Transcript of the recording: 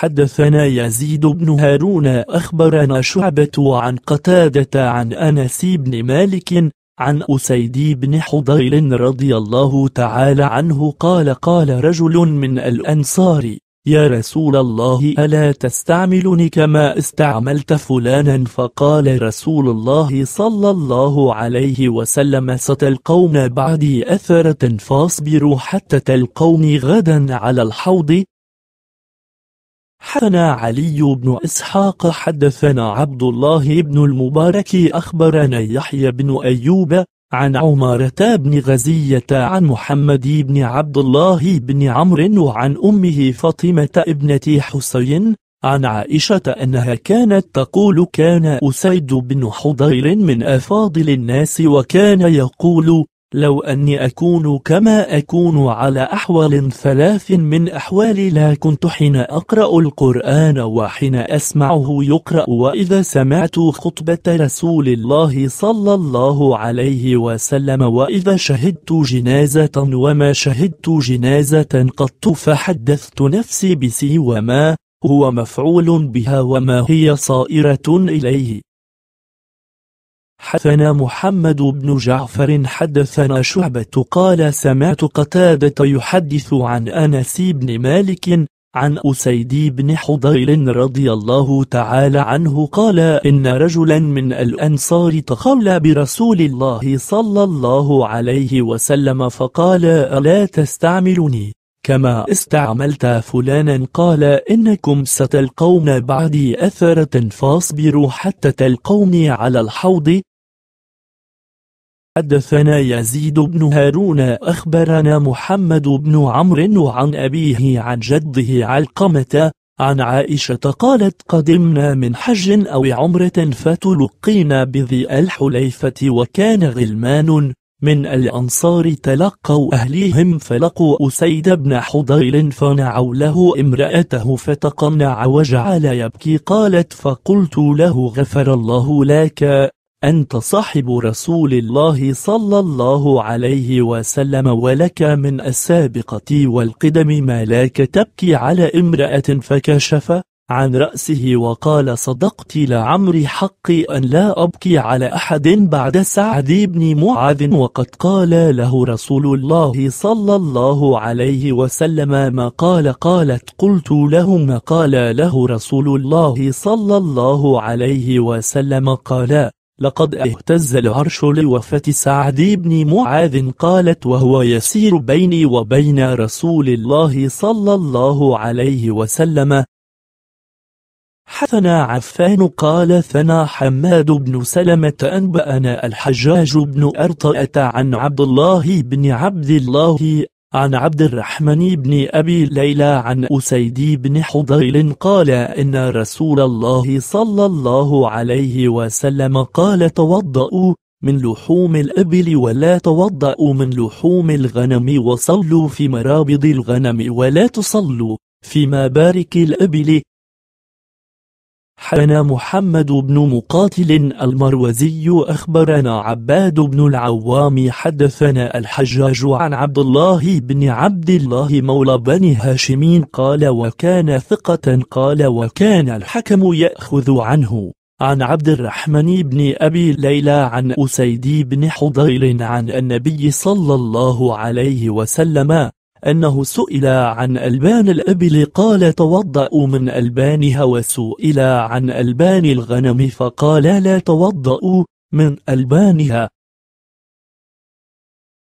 حدثنا يزيد بن هارون أخبرنا شعبة عن قتادة عن أنس بن مالك عن أسيد بن حضير رضي الله تعالى عنه قال قال رجل من الأنصار يا رسول الله ألا تستعملني كما استعملت فلانا فقال رسول الله صلى الله عليه وسلم ستلقون بعدي أثرة فاصبروا حتى تلقوني غدا على الحوض حدثنا علي بن إسحاق حدثنا عبد الله بن المبارك أخبرنا يحيى بن أيوب عن عمارة بن غزية عن محمد بن عبد الله بن عمرو وعن أمه فاطمة ابنة حسين عن عائشة أنها كانت تقول كان أسيد بن حضير من أفاضل الناس وكان يقول لو أني أكون كما أكون على أحوال ثلاث من أحوالي لا كنت حين أقرأ القرآن وحين أسمعه يقرأ وإذا سمعت خطبة رسول الله صلى الله عليه وسلم وإذا شهدت جنازة وما شهدت جنازة قط فحدثت نفسي بسي وما هو مفعول بها وما هي صائرة إليه حدثنا محمد بن جعفر حدثنا شعبة قال سمعت قتادة يحدث عن أنس بن مالك عن أسيد بن حضير رضي الله تعالى عنه قال إن رجلا من الأنصار تخلى برسول الله صلى الله عليه وسلم فقال ألا تستعملني كما استعملت فلانا قال إنكم ستلقون بعدي أثرة فاصبروا حتى تلقوني على الحوض حدثنا يزيد بن هارون أخبرنا محمد بن عمرو عن أبيه عن جده علقمة عن عائشة قالت قدمنا من حج أو عمرة فتلقينا بذي الحليفة وكان غلمان من الأنصار تلقوا أهليهم فلقوا أسيد بن حضير فنعوا له امرأته فتقنع وجعل يبكي قالت فقلت له غفر الله لك أنت صاحب رسول الله صلى الله عليه وسلم ولك من السابقة والقدم ما لاك تبكي على امرأة فكشف عن رأسه وقال صدقت لعمري حقي أن لا أبكي على أحد بعد سعد بن معاذ وقد قال له رسول الله صلى الله عليه وسلم ما قال قالت قلت له ما قال له رسول الله صلى الله عليه وسلم قال لقد اهتز العرش لوفاة سعد بن معاذ قالت وهو يسير بيني وبين رسول الله صلى الله عليه وسلم حثنا عفان قال ثنا حماد بن سلمة أنبأنا الحجاج بن أرطأة عن عبد الله بن عبد الله عن عبد الرحمن بن أبي ليلى عن أسيد بن حضير قال إن رسول الله صلى الله عليه وسلم قال توضأوا من لحوم الأبل ولا توضأوا من لحوم الغنم وصلوا في مرابض الغنم ولا تصلوا في مبارك الأبل حدنا محمد بن مقاتل المروزي أخبرنا عباد بن العوام حدثنا الحجاج عن عبد الله بن عبد الله مولى بن هاشم قال وكان ثقة قال وكان الحكم يأخذ عنه عن عبد الرحمن بن أبي ليلى عن أسيد بن حضير عن النبي صلى الله عليه وسلم أنه سئل عن ألبان الأبل قال توضأوا من ألبانها وسئل عن ألبان الغنم فقال لا توضأوا من ألبانها